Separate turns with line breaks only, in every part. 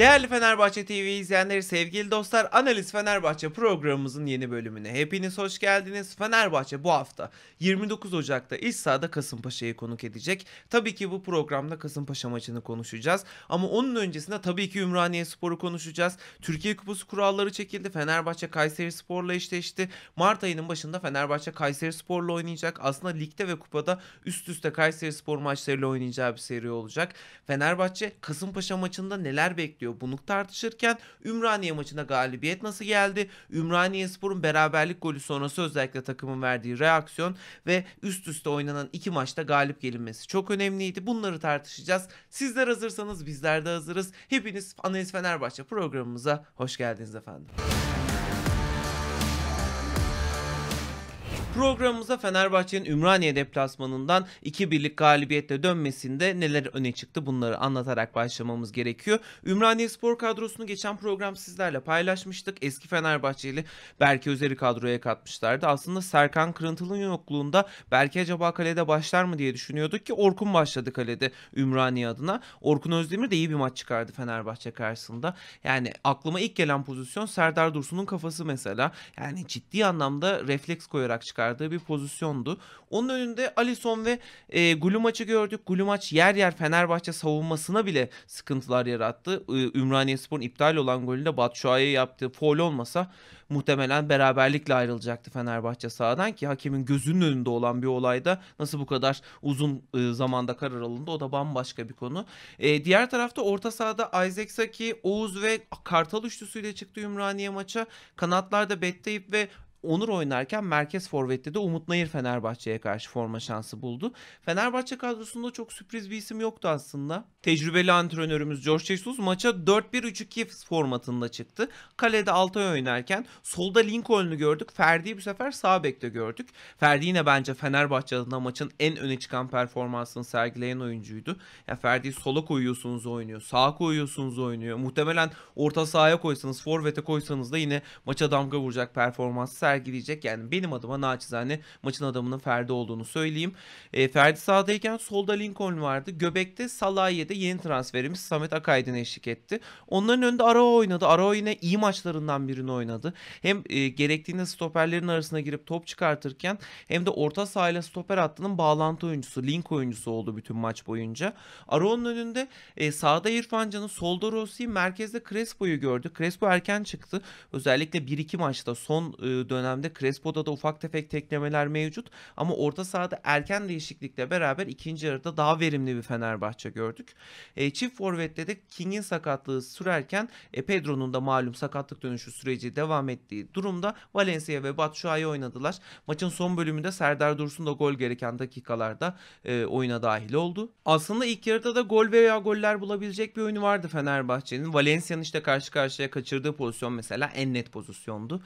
Değerli Fenerbahçe TV izleyenleri, sevgili dostlar, Analiz Fenerbahçe programımızın yeni bölümüne hepiniz hoş geldiniz. Fenerbahçe bu hafta 29 Ocak'ta iç sahada Kasımpaşa'yı konuk edecek. Tabii ki bu programda Kasımpaşa maçını konuşacağız ama onun öncesinde tabii ki Ümraniye Spor'u konuşacağız. Türkiye Kupası kuralları çekildi. Fenerbahçe Kayseri Spor'la eşleşti. Mart ayının başında Fenerbahçe Kayseri Spor'la oynayacak. Aslında ligde ve kupada üst üste Kayseri Spor maçlarıyla oynayacağı bir seri olacak. Fenerbahçe Kasımpaşa maçında neler bekliyor? geliyor? Bunu tartışırken Ümraniye maçında galibiyet nasıl geldi? Ümraniye Spor'un beraberlik golü sonrası özellikle takımın verdiği reaksiyon ve üst üste oynanan iki maçta galip gelinmesi çok önemliydi. Bunları tartışacağız. Sizler hazırsanız bizler de hazırız. Hepiniz Analiz Fenerbahçe programımıza hoş geldiniz efendim. Programımıza Fenerbahçe'nin Ümraniye deplasmanından iki birlik galibiyetle dönmesinde neler öne çıktı bunları anlatarak başlamamız gerekiyor. Ümraniye Spor kadrosunu geçen program sizlerle paylaşmıştık. Eski Fenerbahçeli Berke Özer'i kadroya katmışlardı. Aslında Serkan Kırıntılı'nın yokluğunda Berke acaba kalede başlar mı diye düşünüyorduk ki Orkun başladı kalede Ümraniye adına. Orkun Özdemir de iyi bir maç çıkardı Fenerbahçe karşısında. Yani aklıma ilk gelen pozisyon Serdar Dursun'un kafası mesela. Yani ciddi anlamda refleks koyarak çıkardı çıkardığı bir pozisyondu. Onun önünde Alisson ve e, Gulumaç'ı gördük. Gulumaç yer yer Fenerbahçe savunmasına bile sıkıntılar yarattı. E, Ümraniye Spor'un iptal olan golünde Batshuayi'ye yaptığı foul olmasa muhtemelen beraberlikle ayrılacaktı Fenerbahçe sahadan ki hakemin gözünün önünde olan bir olayda nasıl bu kadar uzun e, zamanda karar alındı o da bambaşka bir konu. E, diğer tarafta orta sahada Isaac Saki, Oğuz ve Kartal üçlüsüyle çıktı Ümraniye maça. Kanatlarda Betteyip ve Onur oynarken merkez forvette de Umut Nayır Fenerbahçe'ye karşı forma şansı buldu. Fenerbahçe kadrosunda çok sürpriz bir isim yoktu aslında. Tecrübeli antrenörümüz George Jesus maça 4-1-3-2 formatında çıktı. Kalede Altay oynarken solda Lincoln'u gördük. Ferdi'yi bu sefer sağ bekte gördük. Ferdi yine bence Fenerbahçe adına maçın en öne çıkan performansını sergileyen oyuncuydu. Yani Ferdi'yi sola koyuyorsunuz oynuyor, sağa koyuyorsunuz oynuyor. Muhtemelen orta sahaya koysanız, forvete koysanız da yine maça damga vuracak performans sergiledi sergileyecek. Yani benim adıma naçizane maçın adamının Ferdi olduğunu söyleyeyim. E, Ferdi sağdayken solda Lincoln vardı. Göbekte Salahiye'de yeni transferimiz Samet Akaydın eşlik etti. Onların önünde Arao oynadı. Arao yine iyi maçlarından birini oynadı. Hem e, gerektiğinde stoperlerin arasına girip top çıkartırken hem de orta sahayla stoper hattının bağlantı oyuncusu, link oyuncusu oldu bütün maç boyunca. Arao'nun önünde e, sağda İrfan Can'ı, solda Rossi'yi, merkezde Crespo'yu gördü. Crespo erken çıktı. Özellikle 1-2 maçta son e, dönem dönemde Crespo'da da ufak tefek teklemeler mevcut ama orta sahada erken değişiklikle beraber ikinci yarıda daha verimli bir Fenerbahçe gördük. E, çift forvette de King'in sakatlığı sürerken e, Pedro'nun da malum sakatlık dönüşü süreci devam ettiği durumda Valencia ve Batshuayi oynadılar. Maçın son bölümünde Serdar Dursun da gol gereken dakikalarda e, oyuna dahil oldu. Aslında ilk yarıda da gol veya goller bulabilecek bir oyunu vardı Fenerbahçe'nin. Valencia'nın işte karşı karşıya kaçırdığı pozisyon mesela en net pozisyondu.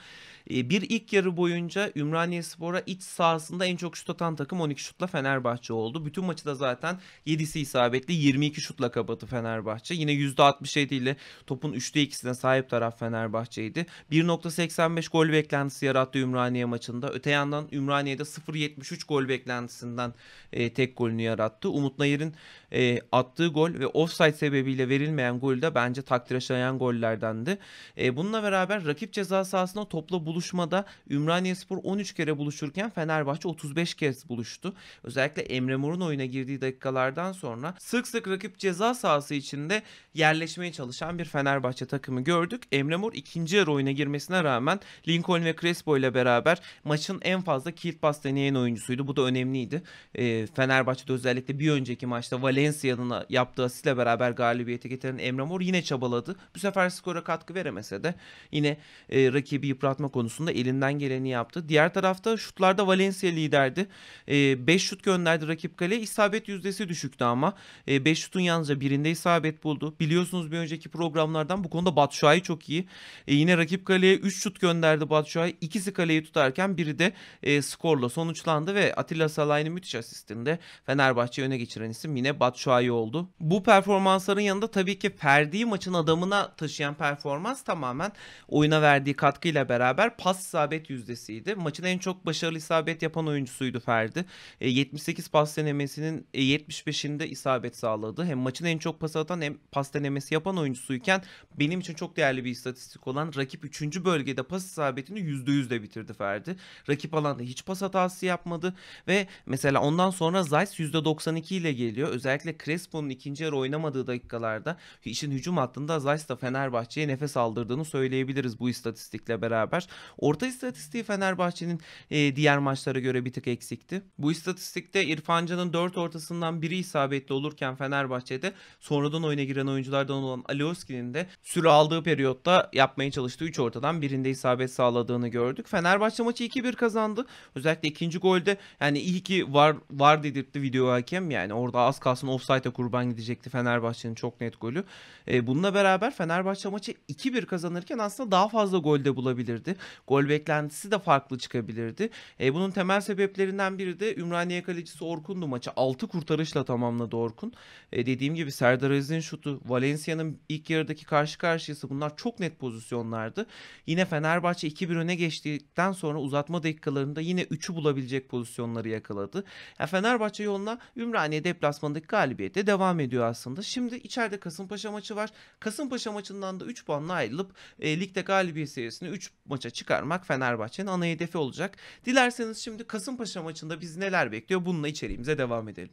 E, bir ilk ilk yarı boyunca Ümraniye Spor'a iç sahasında en çok şut atan takım 12 şutla Fenerbahçe oldu. Bütün maçı da zaten 7'si isabetli 22 şutla kapattı Fenerbahçe. Yine %67 ile topun 3'te 2'sine sahip taraf Fenerbahçe'ydi. 1.85 gol beklentisi yarattı Ümraniye maçında. Öte yandan Ümraniye'de 0.73 gol beklentisinden e, tek golünü yarattı. Umut Nayır'ın e, attığı gol ve offside sebebiyle verilmeyen gol de bence takdir şayan gollerdendi. E, bununla beraber rakip ceza sahasında topla buluşmada Ümraniyespor 13 kere buluşurken Fenerbahçe 35 kez buluştu. Özellikle Emre Mor'un oyuna girdiği dakikalardan sonra sık sık rakip ceza sahası içinde yerleşmeye çalışan bir Fenerbahçe takımı gördük. Emre Mor ikinci yarı oyuna girmesine rağmen Lincoln ve Crespo ile beraber maçın en fazla kilit pas deneyen oyuncusuydu. Bu da önemliydi. E, Fenerbahçe'de özellikle bir önceki maçta Valencia'nın yaptığı asistle beraber galibiyete getiren Emre Mor yine çabaladı. Bu sefer skora katkı veremese de yine e, rakibi yıpratma konusunda elinden elinden geleni yaptı. Diğer tarafta şutlarda Valencia liderdi. 5 ee, şut gönderdi rakip kaleye. İsabet yüzdesi düşüktü ama 5 ee, şutun yalnızca birinde isabet buldu. Biliyorsunuz bir önceki programlardan bu konuda Batshuayi çok iyi. Ee, yine rakip kaleye 3 şut gönderdi Batshuayi. İkisi kaleyi tutarken biri de e, skorla sonuçlandı ve Atilla Salay'ın müthiş asistinde Fenerbahçe'yi öne geçiren isim yine Batshuayi oldu. Bu performansların yanında tabii ki Ferdi maçın adamına taşıyan performans tamamen oyuna verdiği katkıyla beraber pas isabeti isabet yüzdesiydi. Maçın en çok başarılı isabet yapan oyuncusuydu Ferdi. E, 78 pas denemesinin 75'inde e, isabet sağladı. Hem maçın en çok pas atan hem pas denemesi yapan oyuncusuyken benim için çok değerli bir istatistik olan rakip 3. bölgede pas isabetini %100 de bitirdi Ferdi. Rakip alanda hiç pas hatası yapmadı ve mesela ondan sonra Zayt %92 ile geliyor. Özellikle Crespo'nun ikinci yarı oynamadığı dakikalarda işin hücum hattında Zayt da Fenerbahçe'ye nefes aldırdığını söyleyebiliriz bu istatistikle beraber. Orta istatistiği Fenerbahçe'nin e, diğer maçlara göre bir tık eksikti. Bu istatistikte İrfancanın Can'ın 4 ortasından biri isabetli olurken Fenerbahçe'de sonradan oyuna giren oyunculardan olan Alioski'nin de süre aldığı periyotta yapmaya çalıştığı 3 ortadan birinde isabet sağladığını gördük. Fenerbahçe maçı 2-1 kazandı. Özellikle ikinci golde yani iyi ki var var dedirtti video hakem yani orada az kalsın offside'e kurban gidecekti Fenerbahçe'nin çok net golü. E, bununla beraber Fenerbahçe maçı 2-1 kazanırken aslında daha fazla golde bulabilirdi. Gol bek beklentisi de farklı çıkabilirdi. E, bunun temel sebeplerinden biri de Ümraniye kalecisi Orkun'du maçı. 6 kurtarışla tamamladı Orkun. E, dediğim gibi Serdar Aziz'in şutu, Valencia'nın ilk yarıdaki karşı karşıyası bunlar çok net pozisyonlardı. Yine Fenerbahçe 2-1 öne geçtikten sonra uzatma dakikalarında yine 3'ü bulabilecek pozisyonları yakaladı. Yani Fenerbahçe yoluna Ümraniye deplasmandaki galibiyete devam ediyor aslında. Şimdi içeride Kasımpaşa maçı var. Kasımpaşa maçından da 3 puanla ayrılıp e, ligde galibiyet serisini 3 maça çıkarmak Fenerbahçe'nin ana hedefi olacak. Dilerseniz şimdi Kasımpaşa maçında biz neler bekliyor bununla içeriğimize devam edelim.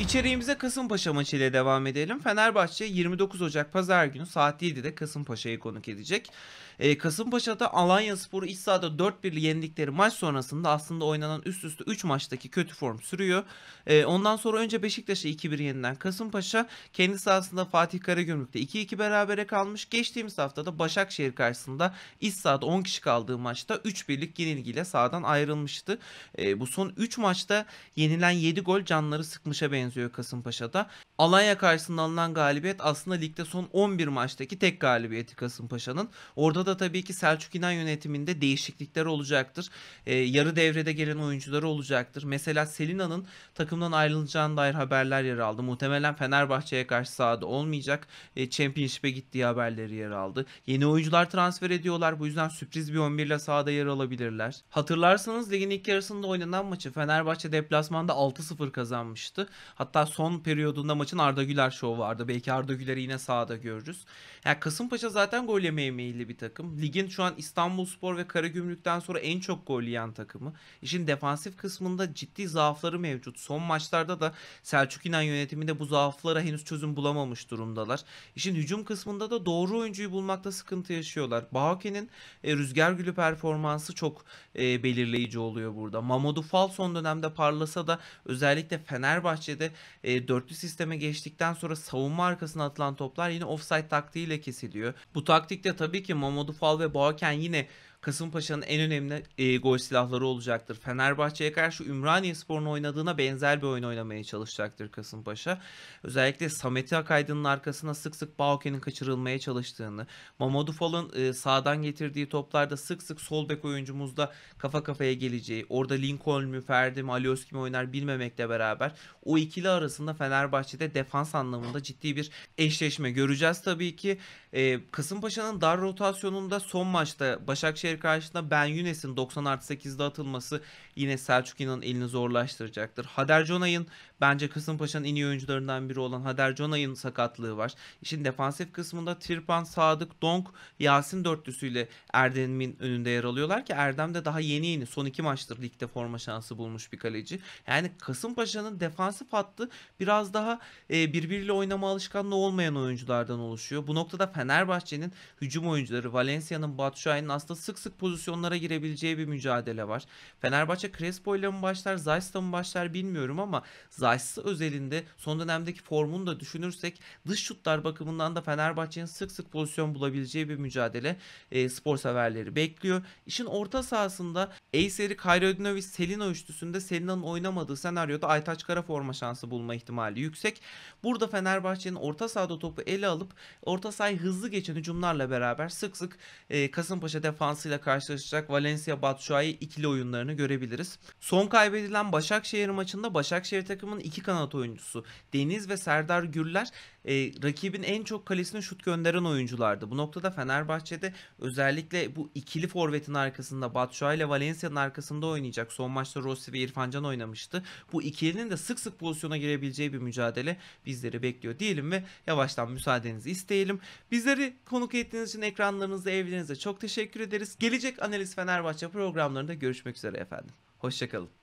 İçeriğimize Kasımpaşa maçıyla devam edelim. Fenerbahçe 29 Ocak Pazar günü saat 7'de Kasımpaşa'yı konuk edecek. Ee, Kasımpaşa'da Alanya Spor'u iç sahada 4-1'li yendikleri maç sonrasında aslında oynanan üst üste 3 maçtaki kötü form sürüyor. Ee, ondan sonra önce Beşiktaş'a 2-1 yeniden Kasımpaşa kendi sahasında Fatih Karagümrük'te 2-2 berabere kalmış. Geçtiğimiz haftada Başakşehir karşısında iç sahada 10 kişi kaldığı maçta 3-1'lik yenilgiyle sahadan ayrılmıştı. Ee, bu son 3 maçta yenilen 7 gol canları sıkmışa benziyor benziyor Kasımpaşa'da. Alanya karşısında alınan galibiyet aslında ligde son 11 maçtaki tek galibiyeti Kasımpaşa'nın. Orada da tabii ki Selçuk İnan yönetiminde değişiklikler olacaktır. Ee, yarı devrede gelen oyuncuları olacaktır. Mesela Selina'nın takımdan ayrılacağına dair haberler yer aldı. Muhtemelen Fenerbahçe'ye karşı sahada olmayacak. Ee, Championship'e gittiği haberleri yer aldı. Yeni oyuncular transfer ediyorlar. Bu yüzden sürpriz bir 11 ile sahada yer alabilirler. Hatırlarsanız ligin ilk yarısında oynanan maçı Fenerbahçe deplasmanda 6-0 kazanmıştı. Hatta son periyodunda maçın Arda Güler şovu vardı. Belki Arda Güler'i yine sahada görürüz. Yani Kasımpaşa zaten gol yemeye meyilli bir takım. Ligin şu an İstanbulspor ve Karagümrük'ten sonra en çok gol yiyen takımı. İşin defansif kısmında ciddi zaafları mevcut. Son maçlarda da Selçuk İnan yönetiminde bu zaaflara henüz çözüm bulamamış durumdalar. İşin hücum kısmında da doğru oyuncuyu bulmakta sıkıntı yaşıyorlar. Bahake'nin e, Rüzgar Gülü performansı çok e, belirleyici oluyor burada. Mamadou Fal son dönemde parlasa da özellikle Fenerbahçe'de dönemde e, dörtlü sisteme geçtikten sonra savunma arkasına atılan toplar yine offside taktiğiyle kesiliyor. Bu taktikte tabii ki Mamadou Fall ve Boaken yine Kasımpaşa'nın en önemli e, gol silahları olacaktır. Fenerbahçe'ye karşı Ümraniye Spor'un oynadığına benzer bir oyun oynamaya çalışacaktır Kasımpaşa. Özellikle Samet'i Akaydın'ın arkasına sık sık Bauke'nin kaçırılmaya çalıştığını, Mamadou Fal'ın e, sağdan getirdiği toplarda sık sık sol bek oyuncumuzda kafa kafaya geleceği, orada Lincoln mü, Ferdi mi, Ali Özkü oynar bilmemekle beraber o ikili arasında Fenerbahçe'de defans anlamında ciddi bir eşleşme göreceğiz tabii ki. E, Kasımpaşa'nın dar rotasyonunda son maçta Başakşehir Başakşehir karşısında Ben Yunes'in 90 artı 8'de atılması yine Selçuk İnan'ın elini zorlaştıracaktır. Hader Conay'ın bence Kasımpaşa'nın en iyi oyuncularından biri olan Hader Conay'ın sakatlığı var. İşin defansif kısmında Tirpan, Sadık, Donk, Yasin dörtlüsüyle Erdem'in önünde yer alıyorlar ki Erdem de daha yeni yeni son iki maçtır ligde forma şansı bulmuş bir kaleci. Yani Kasımpaşa'nın defansif hattı biraz daha e, birbiriyle oynama alışkanlığı olmayan oyunculardan oluşuyor. Bu noktada Fenerbahçe'nin hücum oyuncuları Valencia'nın, Batshuayi'nin aslında sık sık pozisyonlara girebileceği bir mücadele var. Fenerbahçe Crespo ile mi başlar, Zayt'la mı başlar bilmiyorum ama Zayst'ı özelinde son dönemdeki formunu da düşünürsek dış şutlar bakımından da Fenerbahçe'nin sık sık pozisyon bulabileceği bir mücadele e, spor severleri bekliyor. İşin orta sahasında Eyseri, Kayrodinovich, Selina üçlüsünde Selina'nın oynamadığı senaryoda Aytaç Kara forma şansı bulma ihtimali yüksek. Burada Fenerbahçe'nin orta sahada topu ele alıp orta sahayı hızlı geçen hücumlarla beraber sık sık e, Kasımpaşa defansıyla ile karşılaşacak Valencia Batshuayi ikili oyunlarını görebiliriz. Son kaybedilen Başakşehir maçında Başakşehir takımının iki kanat oyuncusu Deniz ve Serdar Gürler e, rakibin en çok kalesine şut gönderen oyunculardı. Bu noktada Fenerbahçe'de özellikle bu ikili forvetin arkasında Batshuayi ile Valencia'nın arkasında oynayacak. Son maçta Rossi ve İrfan Can oynamıştı. Bu ikilinin de sık sık pozisyona girebileceği bir mücadele bizleri bekliyor diyelim ve yavaştan müsaadenizi isteyelim. Bizleri konuk ettiğiniz için ekranlarınızda evlerinizde çok teşekkür ederiz. Gelecek Analiz Fenerbahçe programlarında görüşmek üzere efendim. Hoşçakalın.